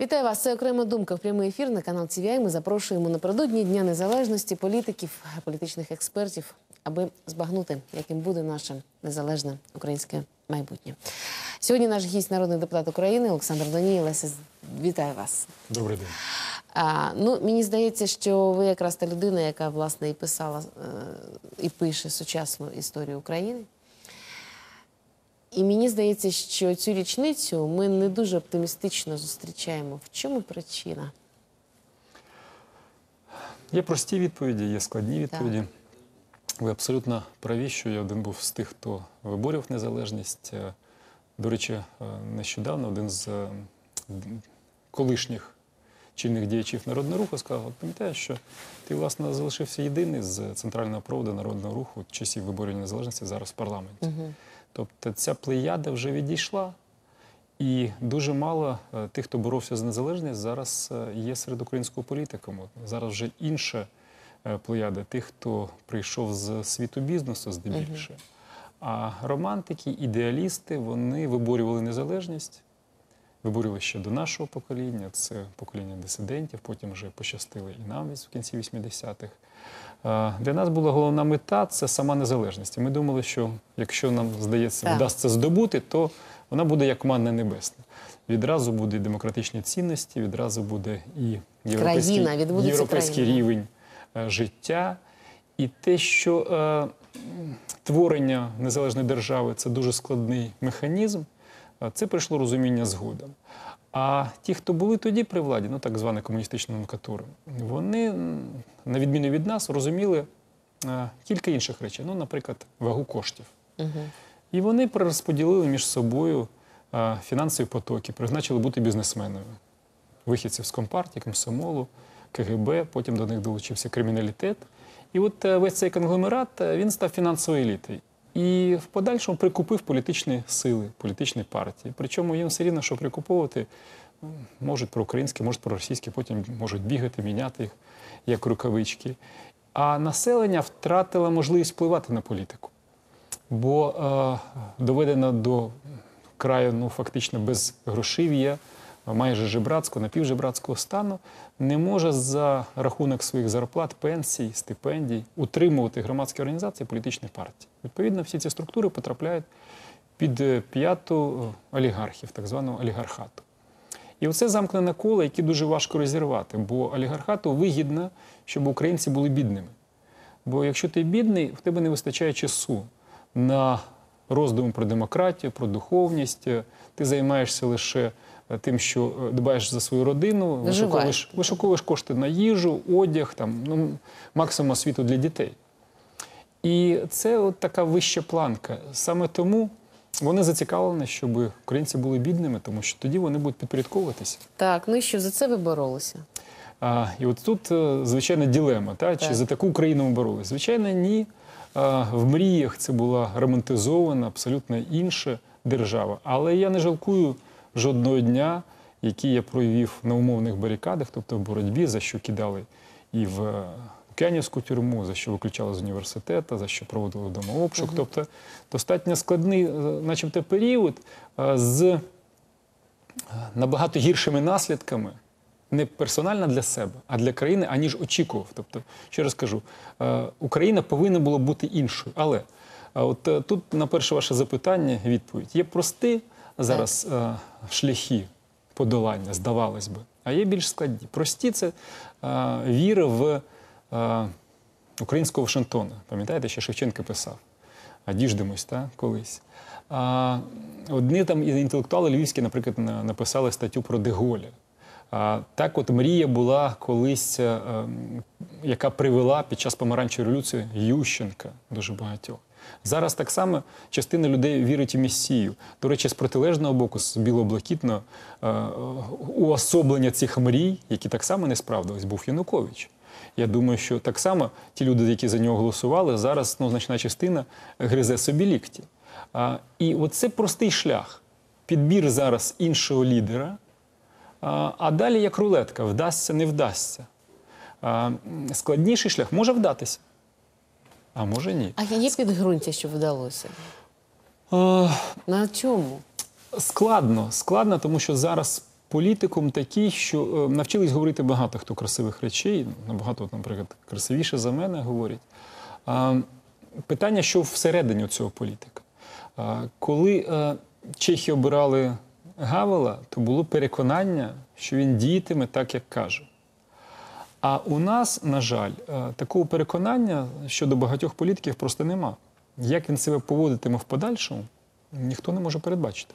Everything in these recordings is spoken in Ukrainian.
Вітаю вас. Це окрема думка в прямий ефір на канал TVI. Ми запрошуємо напередодні Дня Незалежності політиків, політичних експертів, аби збагнути, яким буде наше незалежне українське майбутнє. Сьогодні наш гість, народний депутат України Олександр Даній. Леся, вітаю вас. Добрий день. А, Ну, мені здається, що ви якраз та людина, яка власне і писала е, і пише сучасну історію України. І мені здається, що цю річницю ми не дуже оптимістично зустрічаємо. В чому причина? Є прості відповіді, є складні відповіді. Так. Ви абсолютно праві, що я один був з тих, хто виборював незалежність. Е, до речі, е, нещодавно один з е, колишніх чинних діячів народного руху сказав: пам'ятаєш, що ти, власне, залишився єдиний з центрального проводу народного руху часів виборів незалежності зараз в парламенті. Угу. Тобто ця плеяда вже відійшла, і дуже мало е, тих, хто боровся за незалежність, зараз е, є серед українського політикуму. Зараз вже інша е, плеяда тих, хто прийшов з світу бізнесу, здебільше. А романтики, ідеалісти, вони виборювали незалежність виборювали ще до нашого покоління, це покоління дисидентів, потім вже пощастило і нам в кінці 80-х. Е, для нас була головна мета це сама незалежність. Ми думали, що якщо нам здається, вдасться здобути, то вона буде як манна небесна. Відразу буде і демократичні цінності, відразу буде і європейський, рівень е, життя. І те, що е, творення незалежної держави це дуже складний механізм. Е, це прийшло розуміння згодом. А ті, хто були тоді при владі, ну так звана комуністична номенклатура, вони, на відміну від нас, розуміли е, кілька інших речей, ну, наприклад, вагу коштів. І вони перерозподілили між собою е, фінансові потоки, призначили бути бізнесменами. Вихідців з компартії, комсомолу, КГБ, потім до них долучився криміналітет. І от весь цей конгломерат він став фінансовою елітою. І в подальшому прикупив політичні сили, політичні партії. Причому їм все рівно, що прикуповувати, можуть про українські, можуть про проросійські, потім можуть бігати, міняти їх як рукавички. А населення втратило можливість впливати на політику, бо е, доведено до краю ну, фактично без грошив'я майже жебрацького, напівжебрацького стану, не може за рахунок своїх зарплат, пенсій, стипендій утримувати громадські організації політичних партій. Відповідно, всі ці структури потрапляють під е, п'яту е, олігархів, так званого олігархату. І оце замкнене коло, яке дуже важко розірвати, бо олігархату вигідно, щоб українці були бідними. Бо якщо ти бідний, в тебе не вистачає часу на роздуми про демократію, про духовність, е, ти займаєшся лише тим, що е, дбаєш за свою родину, вишукуєш вишукуєш кошти на їжу, одяг, там, ну, максимум освіту для дітей. І це от така вища планка. Саме тому. Вони зацікавлені, щоб українці були бідними, тому що тоді вони будуть підпорядковуватися. Так, ну і що за це ви боролися? А, І от тут е, звичайно, ділема, та? Так. чи за таку Україну ми боролися? Звичайно, ні. А, В мріях це була романтизована, абсолютно інша держава. Але я не жалкую жодного дня, який я провів на умовних барикадах, тобто в боротьбі, за що кидали і в Лук'янівську е, тюрму, за що виключали з університету, за що проводили вдома обшук. Угу. Тобто достатньо складний, е, начебто, період е, з набагато гіршими наслідками. Не персонально для себе, а для країни, аніж очікував. Тобто, ще раз кажу, Україна повинна була бути іншою. Але от тут на перше ваше запитання відповідь є простий зараз е, шляхи подолання, здавалось би, а є більш складні. Прості це е, віра в е, українського Вашингтона. Пам'ятаєте, що Шевченко писав? А діждемось та, колись. А, Одні там інтелектуали львівські, наприклад, написали статтю про Деголя. А, Так от мрія була колись, е, ем, яка привела під час помаранчої революції Ющенка дуже багатьох. Зараз так само частина людей вірить у місію. До речі, з протилежного боку, з біло е, уособлення цих мрій, які так само не справдились, був Янукович. Я думаю, що так само ті люди, які за нього голосували, зараз ну, значна частина гризе собі лікті. А, І оце простий шлях. Підбір зараз іншого лідера, а, а далі як рулетка, вдасться, не вдасться. А, Складніший шлях може вдатися а може ні. А є підґрунтя, що вдалося? А... На чому? Складно, складно, тому що зараз. політикум такий, що е, навчились говорити багато хто красивих речей, набагато, наприклад, красивіше за мене говорять. Е, питання, що всередині цього політика. Е, коли е, чехи обирали Гавела, то було переконання, що він діятиме так, як каже. А у нас, на жаль, е, такого переконання щодо багатьох політиків просто нема. Як він себе поводитиме в подальшому, ніхто не може передбачити.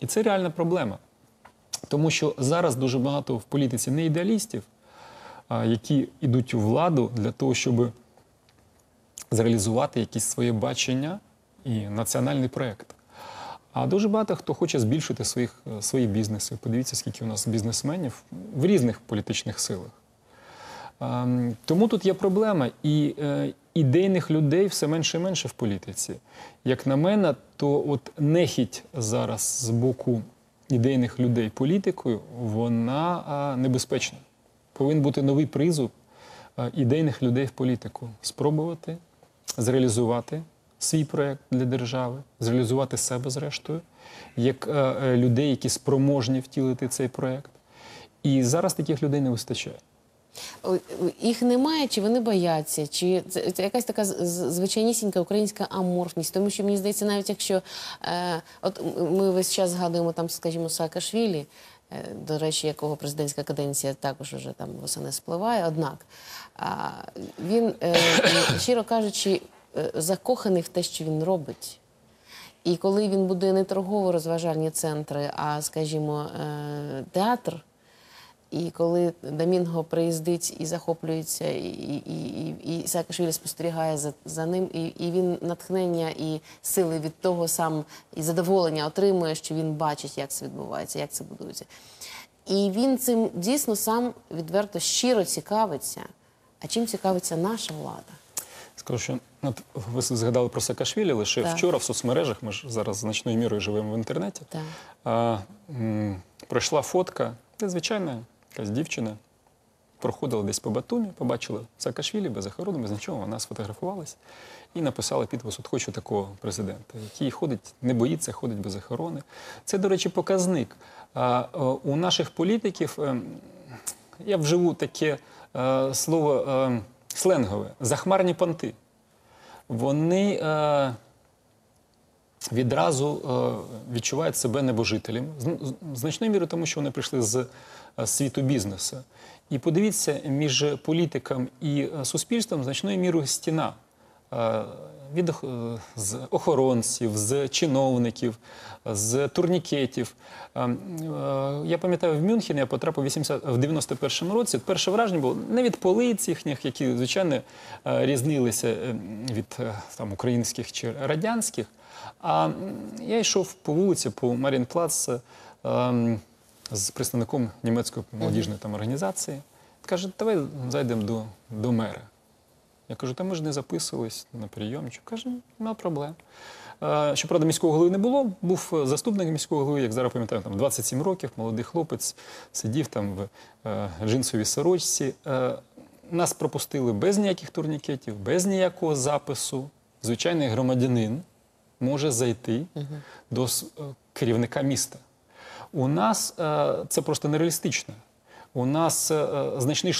І це реальна проблема. Тому що зараз дуже багато в політиці не ідеалістів, е, які йдуть у владу для того, щоб зреалізувати якісь своє бачення і національний проєкт. А дуже багато хто хоче збільшити своїх, е, свої бізнеси. Подивіться, скільки у нас бізнесменів в різних політичних силах. Ем, тому тут є проблема. І е, ідейних людей все менше і менше в політиці. Як на мене, то от нехідь зараз з боку ідейних людей політикою, вона е, небезпечна. Повинен бути новий призов ідейних людей в політику спробувати зреалізувати свій проєкт для держави, зреалізувати себе зрештою, як е, е, людей, які спроможні втілити цей проєкт. І зараз таких людей не вистачає. Їх немає, чи вони бояться, чи це, якась така звичайнісінька українська аморфність, тому що мені здається, навіть якщо е, от ми весь час згадуємо там, скажімо, Саакашвілі, до речі, якого президентська каденція також вже там восени спливає. Однак він, щиро кажучи, Е, закоханий в те, що він робить. І коли він буде не торгово-розважальні центри, а, скажімо, е, театр. І коли Дамінго приїздить і захоплюється, і і, і, і Саакашвілі спостерігає за за ним, і і він натхнення і сили від того сам і задоволення отримує, що він бачить, як це відбувається, як це будується. І він цим дійсно сам відверто щиро цікавиться. А чим цікавиться наша влада? Скажу, що ну, ви згадали про Саакашвілі, лише так. вчора в соцмережах, ми ж зараз значною мірою живемо в інтернеті. А, м, Пройшла фотка, де звичайна якась дівчина проходила десь по Батумі, побачила Саакашвілі без огороду, з нічого, вона сфотографувалась і написала підпис От хочу такого президента, який ходить, не боїться, ходить без охорони. Це, до речі, показник. А, е, У наших політиків ем, я вживу таке е, слово. Ем, сленгове, захмарні понти. Вони е, відразу е, відчувають себе небожителем, значною мірою, тому що вони прийшли з е, світу бізнесу. І подивіться, між політиком і е, суспільством значною мірою стіна. Е, від е, з охоронців, з чиновників, з турнікетів. Е, я пам'ятаю, в Мюнхен я потрапив 80, в 91-му році. Перше враження було не від полиць їхніх, які звичайно різнилися від там українських чи радянських. А я йшов по вулиці по Марінплац з представником німецької молодіжної там організації. Каже, давай зайдемо до, до мера. Я кажу, та ми ж не записувались на прийомчик. Каже, нема проблем. Е, щоправда, міського голови не було. Був е, заступник міського голови, як зараз пам'ятаю, там 27 років, молодий хлопець сидів там в е, джинсовій сорочці. Нас пропустили без ніяких турнікетів, без ніякого запису. Звичайний громадянин може зайти угу. до керівника міста. У нас це просто нереалістично. У нас значний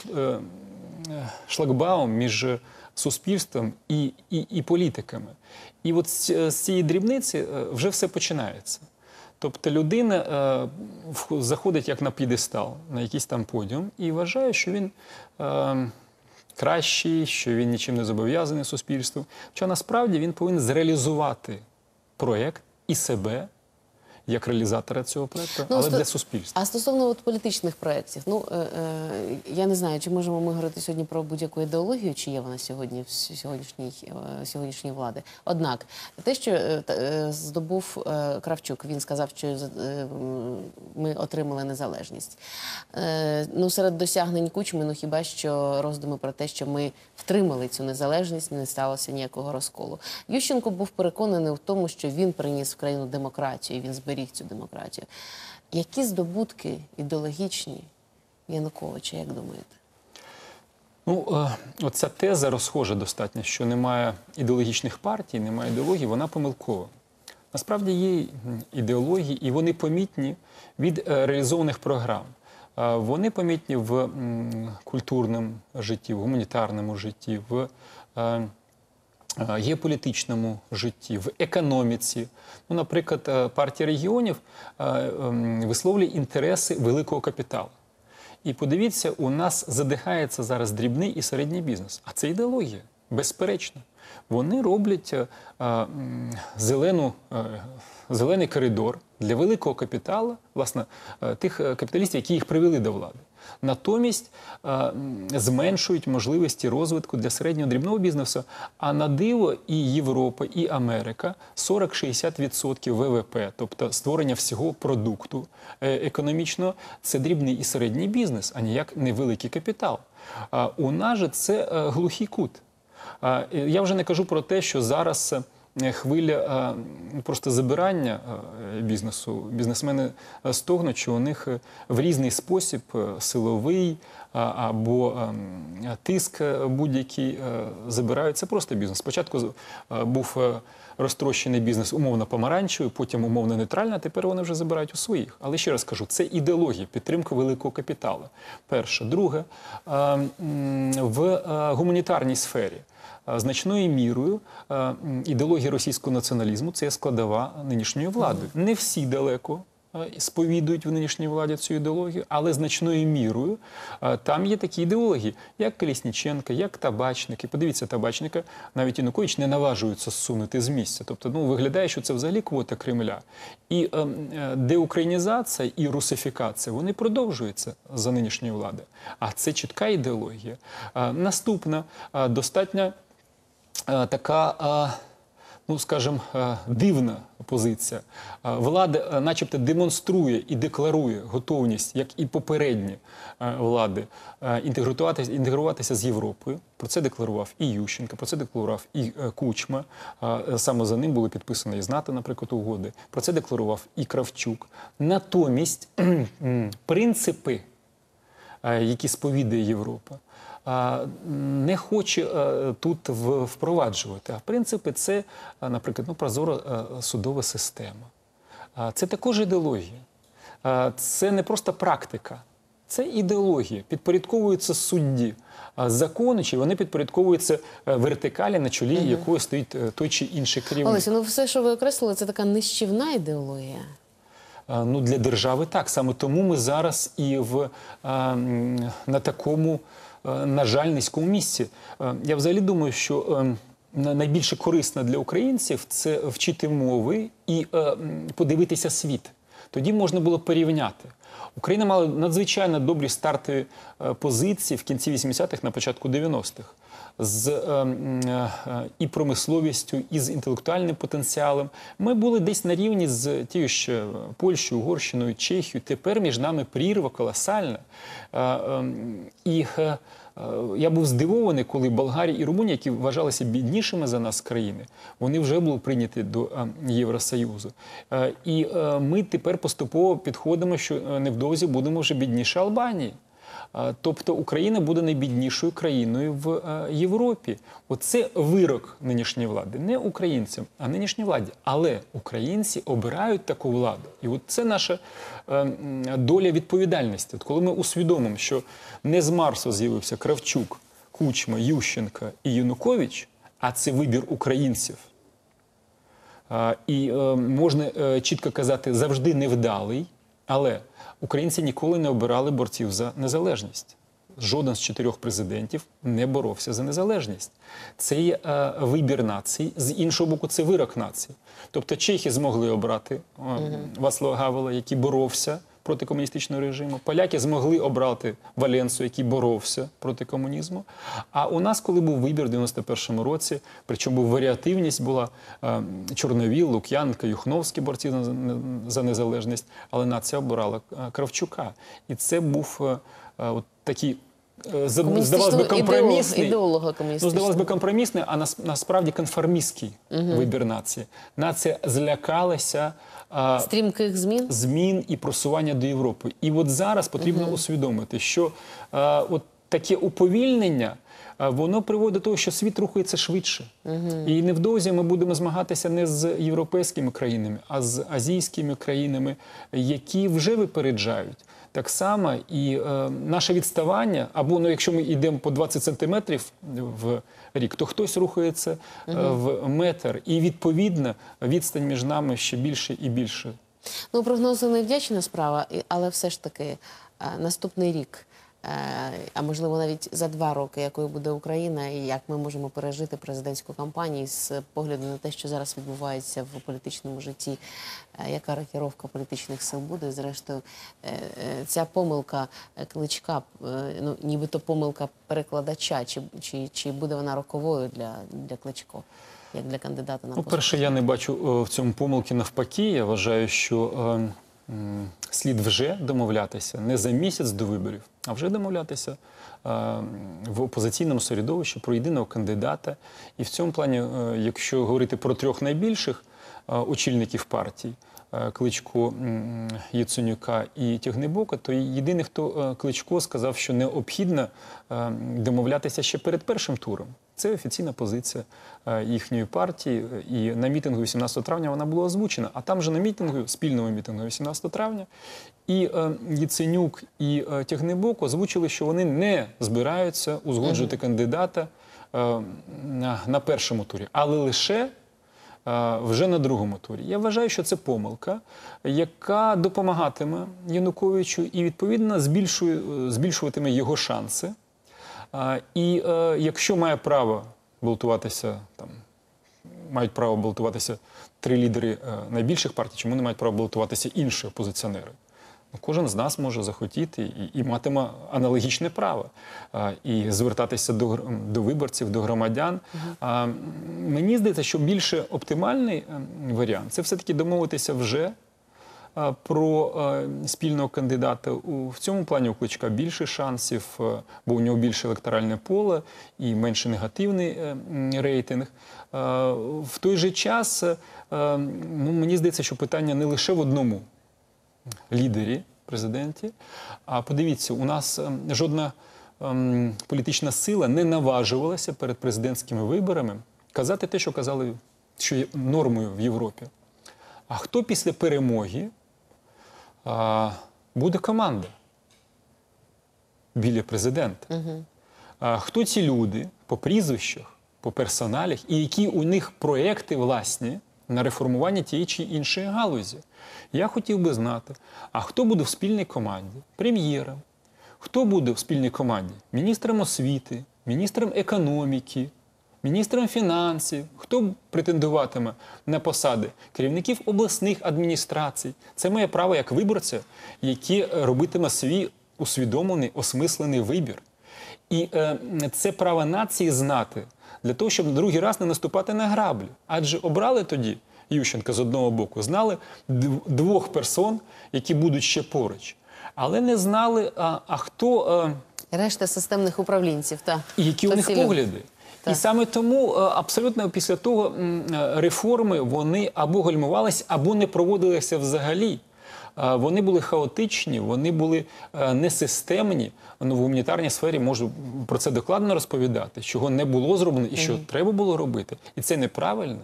шлагбаум між суспільством і, і, і політиками. І от з е, цієї дрібниці е, вже все починається. Тобто людина е, заходить як на п'єдестал, на якийсь там подіум, і вважає, що він е, кращий, що він нічим не зобов'язаний суспільству. Хоча насправді він повинен зреалізувати проєкт і себе, як реалізатора цього проекту, ну, але сто... для суспільства. А стосовно от політичних проєктів, ну е, е, я не знаю, чи можемо ми говорити сьогодні про будь-яку ідеологію, чи є вона сьогодні в сьогоднішній е, сьогоднішній влади. Однак, те, що е, е, здобув е, Кравчук, він сказав, що е, ми отримали незалежність. Е, ну серед досягнень кучми, ну хіба що роздуми про те, що ми втримали цю незалежність, не сталося ніякого розколу. Ющенко був переконаний в тому, що він приніс в країну демократію. Він зберіг зберіг цю демократію. Які здобутки ідеологічні Януковича, як думаєте? Ну, е, оця теза розхожа достатньо, що немає ідеологічних партій, немає ідеології, вона помилкова. Насправді є ідеології, і вони помітні від е, реалізованих програм. Е, вони помітні в культурному житті, в гуманітарному житті, в геополітичному житті, в економіці. Ну, Наприклад, е, партія регіонів е, ем, висловлює інтереси великого капіталу. І подивіться, у нас задихається зараз дрібний і середній бізнес. А це ідеологія, безперечно. Вони роблять е, е, зелену, е, зелений коридор для великого капіталу, власне, тих капіталістів, які їх привели до влади. Натомість зменшують можливості розвитку для середнього дрібного бізнесу. А на диво і Європа, і Америка 40-60% ВВП, тобто створення всього продукту економічно. це дрібний і середній бізнес, а ніяк невеликий капітал. у нас же це глухий кут. Е, я вже не кажу про те, що зараз. Е, хвиля е, просто забирання бізнесу. Бізнесмени стогнуть, що у них в різний спосіб силовий або ем, тиск будь-який забирають. Це просто бізнес. Спочатку був розтрощений бізнес умовно помаранчевий, потім умовно нейтральна. Тепер вони вже забирають у своїх. Але ще раз кажу, це ідеологія підтримка великого капіталу. Перше, друге ем, в гуманітарній сфері. Е, значною мірою е, ідеологія російського націоналізму це складова нинішньої влади. Не всі далеко. Е, сповідують в нинішній владі цю ідеологію, але значною мірою е, там є такі ідеології, як Колісніченка, як табачники. Подивіться, табачника навіть Інукович не наважується зсунути з місця. Тобто, ну виглядає, що це взагалі квота Кремля. І е, е, деукраїнізація і русифікація вони продовжуються за нинішньої влади. А це чітка ідеологія. Е, наступна е, достатньо е, така. Е, ну скажем, е, дивна позиція. Е, влада, е, начебто, демонструє і декларує готовність, як і попередні влади, інтегруватися, інтегруватися з Європою. Про це декларував і Ющенко, про це декларував і Кучма. Саме за ним були підписані і знати, наприклад, угоди. Про це декларував і Кравчук. Натомість принципи. Які сповідає Європа, не хоче е, тут впроваджувати. А в принципі, це, е, наприклад, ну, прозора е, судова система. Це також ідеологія. Це не просто практика, це ідеологія. Підпорядковуються судді. Закони чи вони підпорядковуються вертикалі на чолі, угу. якої стоїть той чи інший керівник. Олеся, ну все, що ви окреслили, це така нищівна ідеологія. Ну, Для держави так. Саме тому ми зараз і в, на такому Е, на жаль, низькому місці. Е, я взагалі думаю, що е, найбільше корисна для українців це вчити мови і подивитися світ. Тоді можна було порівняти. Україна мала надзвичайно добрі старти позиції в кінці 80-х, на початку 90-х з е, е, і промисловістю, і з інтелектуальним потенціалом. Ми були десь на рівні з тією ж е, Польщею, Угорщиною, Чехією. Тепер між нами прірва колосальна. Е, ем, е, і е, я був здивований, коли Болгарія і Румунія, які вважалися біднішими за нас країни, вони вже були прийняті до е, Євросоюзу. Е, і ми тепер поступово підходимо, що невдовзі будемо вже бідніше Албанії. Е, тобто Україна буде найбіднішою країною в е, Європі. Оце вирок нинішньої влади, не українцям, а нинішній владі. Але українці обирають таку владу, і от це наша е, доля відповідальності. От коли ми усвідомимо, що не з Марсу з'явився Кравчук, Кучма, Ющенка і Юнукович, а це вибір українців. І можна чітко казати, завжди невдалий. Але українці ніколи не обирали борців за незалежність. Жоден з чотирьох президентів не боровся за незалежність. Це є е, вибір нації з іншого боку, це вирок нації. Тобто чехи змогли обрати е, Вацлава Гавела, який боровся проти комуністичного режиму. Поляки змогли обрати Валенсу, який боровся проти комунізму. А у нас, коли був вибір в 91-му році, причому варіативність була е, Чорновіл, Лук'янка, Юхновські борці за незалежність, але нація обирала е, Кравчука. І це був е, от такий Е, здавалось би компромісний, ідеолога ну, здавалось би компромісний, а нас, насправді конформістський угу. вибір нації. Нація злякалася стрімких змін змін і просування до Європи. І от зараз потрібно угу. усвідомити, що а, от таке уповільнення. Воно приводить до того, що світ рухається швидше, угу. і невдовзі ми будемо змагатися не з європейськими країнами, а з азійськими країнами, які вже випереджають так само, і е, наше відставання, або ну, якщо ми йдемо по 20 сантиметрів в рік, то хтось рухається е, в метр, і відповідно відстань між нами ще більше і більше. Ну, прогнози не вдячна справа, але все ж таки е, наступний рік. Е, а можливо навіть за два роки, якою буде Україна, і як ми можемо пережити президентську кампанію з погляду на те, що зараз відбувається в політичному житті, е, яка рокіровка політичних сил буде? Зрештою, е, ця помилка кличка, ну нібито помилка перекладача, чи чи, чи буде вона роковою для, для кличко? Як для кандидата на ну, перше, я не бачу в цьому помилки навпаки. Я вважаю, що е, слід вже домовлятися не за місяць до виборів, а вже домовлятися е, в опозиційному середовищі про єдиного кандидата. І в цьому плані, е, якщо говорити про трьох найбільших е, очільників партій. Кличко Яценюка і Тягнебока, то єдиний, хто кличко сказав, що необхідно домовлятися ще перед першим туром. Це офіційна позиція е, їхньої партії. І на мітингу 18 травня вона була озвучена. А там же на мітингу, спільному мітингу 18 травня, і е, Яценюк, і е, Тягнебок озвучили, що вони не збираються узгоджувати кандидата на першому турі, але лише. Вже на другому турі я вважаю, що це помилка, яка допомагатиме Януковичу і відповідно збільшує збільшуватиме його шанси і е, якщо має право балотуватися там. Мають право балотуватися три лідери е, найбільших партій, чому не мають право балотуватися інші опозиціонери? Ну, Кожен з нас може захотіти і і матиме аналогічне право і звертатися до до виборців, до громадян. А, Мені здається, що більше оптимальний ем, варіант це все-таки домовитися вже про спільного кандидата. В цьому плані у Кличка більше шансів, е, бо у нього більше електоральне поле і менше негативний е, рейтинг. В той же час е, ну, мені здається, що питання не лише в одному лідері, президенті. А подивіться, у нас ем, жодна ем, політична сила не наважувалася перед президентськими виборами казати те, що казали, що є нормою в Європі. А хто після перемоги? а, буде команда біля президента. Угу. А, Хто ці люди по прізвищах, по персоналях і які у них проекти власні на реформування тієї чи іншої галузі? Я хотів би знати, а хто буде в спільній команді? Прем'єром, хто буде в спільній команді? Міністром освіти, міністром економіки. Міністром фінансів, хто претендуватиме на посади керівників обласних адміністрацій. Це моє право як виборця, які робитиме свій усвідомлений, осмислений вибір. І е, це право нації знати для того, щоб другий раз не наступати на граблі. Адже обрали тоді Ющенка з одного боку, знали двох персон, які будуть ще поруч, але не знали, а, а хто. Е, Решта системних управлінців, так. І які у них погляди? І саме тому е, абсолютно після того е, реформи вони або гальмувались, або не проводилися взагалі вони були хаотичні, вони були е, несистемні. Ну в гуманітарній сфері можу про це докладно розповідати, чого не було зроблено і що mm -hmm. треба було робити. І це неправильно.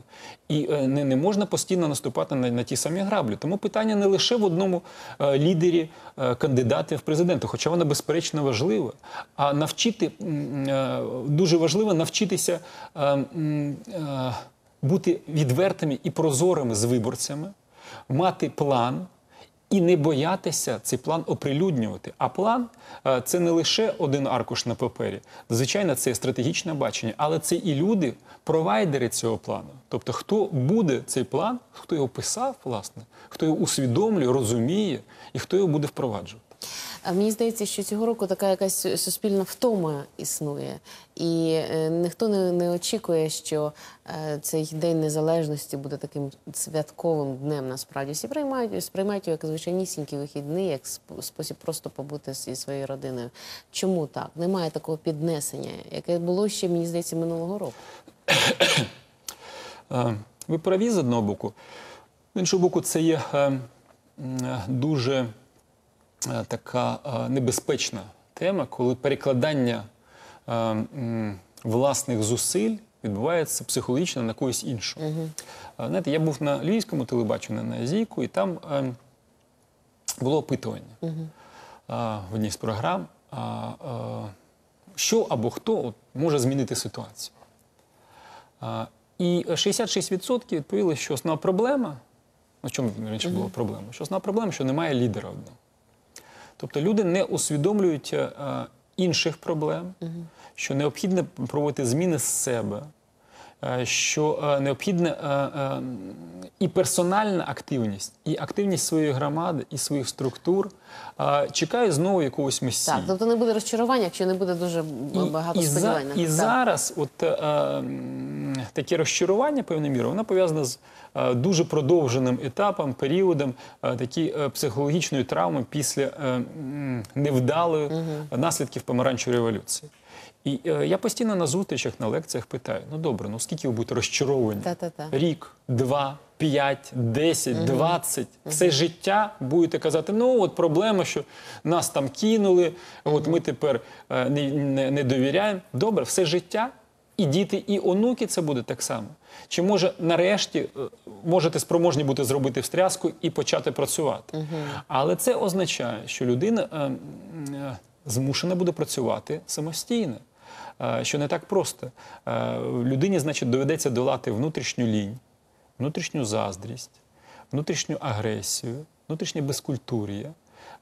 І е, не, не можна постійно наступати на, на ті самі граблі. Тому питання не лише в одному е, лідері кандидати в президенти, хоча вона безперечно важлива. А навчити дуже важливо навчитися бути відвертими і прозорими з виборцями, мати план, і не боятися цей план оприлюднювати. А план е, це не лише один аркуш на папері. Звичайно, це стратегічне бачення, але це і люди, провайдери цього плану. Тобто, хто буде цей план, хто його писав, власне, хто його усвідомлює, розуміє і хто його буде впроваджувати. Е, мені здається, що цього року така якась суспільна втома існує, і е, ніхто не, не очікує, що е, цей день незалежності буде таким святковим днем. Насправді всі приймають сприймають його як звичайнісінькі вихідні, як спосіб просто побути зі своєю родиною. Чому так? Немає такого піднесення, яке було ще мені здається минулого року. Ви праві з одного боку. З іншого боку, це є дуже. Е, така е, небезпечна тема, коли перекладання е, власних зусиль відбувається психологічно на когось іншого. Угу. Знаєте, я був на львівському телебаченні на Азійку, і там було опитування угу. в одній з програм. Що або хто може змінити ситуацію? і 66% відповіли, що основна проблема, на ну, чому раніше була проблема, що основна проблема, що немає лідера одного. Тобто люди не усвідомлюють е, інших проблем, що необхідно проводити зміни з себе. Е, що е, необхідна е, і персональна активність, і активність своєї громади, і своїх структур чекає знову якогось місця. Так, тобто не буде розчарування, якщо не буде дуже багато і, сподівань. І, і зараз, от е, таке розчарування, певною мірою, воно пов'язане з е, дуже продовженим етапом, періодом е, такі е, психологічної травми після е, невдалої угу. наслідків помаранчої революції. І е, я постійно на зустрічах, на лекціях питаю: ну добре, ну скільки ви будете розчаровані? Та-та-та. Рік, два, п'ять, десять, двадцять. Все життя будете казати, ну от проблема, що нас там кинули, от ми тепер е, не, не, не довіряємо. Добре, все життя. І діти, і онуки це буде так само. Чи може нарешті е, можете спроможні бути зробити встряску і почати працювати? Угу. Але це означає, що людина е, е, змушена буде працювати самостійно. Е, що не так просто. Е, людині, значить, доведеться долати внутрішню лінь, внутрішню заздрість, внутрішню агресію, внутрішнє безкультур'я.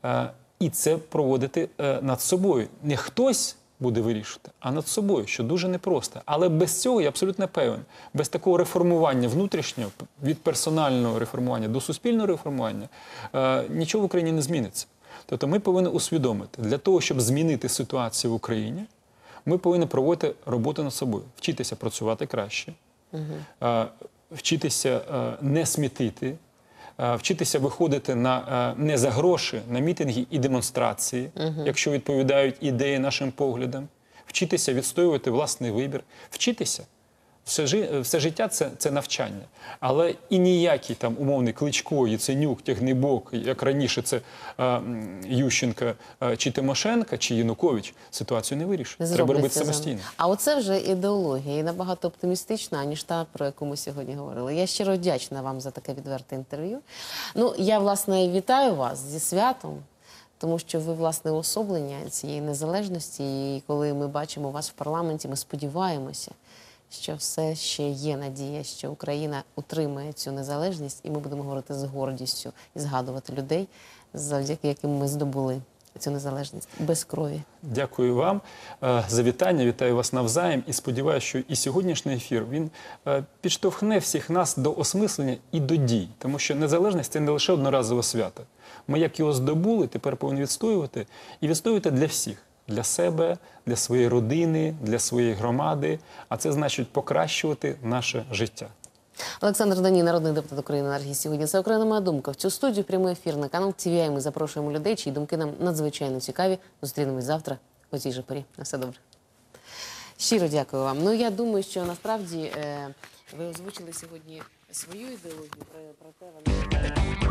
Е, і це проводити над собою. Не хтось буде вирішити, а над собою, що дуже непросто. Але без цього я абсолютно певен, без такого реформування внутрішнього, від персонального реформування до суспільного реформування нічого в Україні не зміниться. Тобто ми повинні усвідомити для того, щоб змінити ситуацію в Україні. Ми повинні проводити роботу над собою, вчитися працювати краще, е, вчитися е, не смітити, е, вчитися виходити на не за гроші, на мітинги і демонстрації, якщо відповідають ідеї нашим поглядам, вчитися відстоювати власний вибір, вчитися все все життя це це навчання. Але і ніякий там умовний Кличко, Яценюк, Тягнебок, як раніше, це е, Ющенка е, чи Тимошенка, чи Янукович ситуацію не вирішить. Не Треба робити самостійно. А оце вже ідеологія і набагато оптимістична, аніж та про яку ми сьогодні говорили. Я щиро вдячна вам за таке відверте інтерв'ю. Ну я власне вітаю вас зі святом. Тому що ви власне особлення цієї незалежності, і коли ми бачимо вас в парламенті, ми сподіваємося що все ще є надія, що Україна утримає цю незалежність, і ми будемо говорити з гордістю і згадувати людей, завдяки яким ми здобули. Цю незалежність без крові. Дякую вам е, за вітання. Вітаю вас навзаєм. І сподіваюся, що і сьогоднішній ефір він е, підштовхне всіх нас до осмислення і до дій, тому що незалежність це не лише одноразове свято. Ми як його здобули, тепер повинні відстоювати і відстоювати для всіх для себе, для своєї родини, для своєї громади. А це значить покращувати наше життя. Олександр Дані, народний депутат України Наргій. Сьогодні це окрема моя думка. В цю студію прямий ефір на канал ТВІ. Ми запрошуємо людей, чиї думки нам надзвичайно цікаві. Зустрінемось завтра у цій же порі. На все добре. Щиро дякую вам. Ну я думаю, що насправді е, ви озвучили сьогодні свою ідеологію про, про те, вона...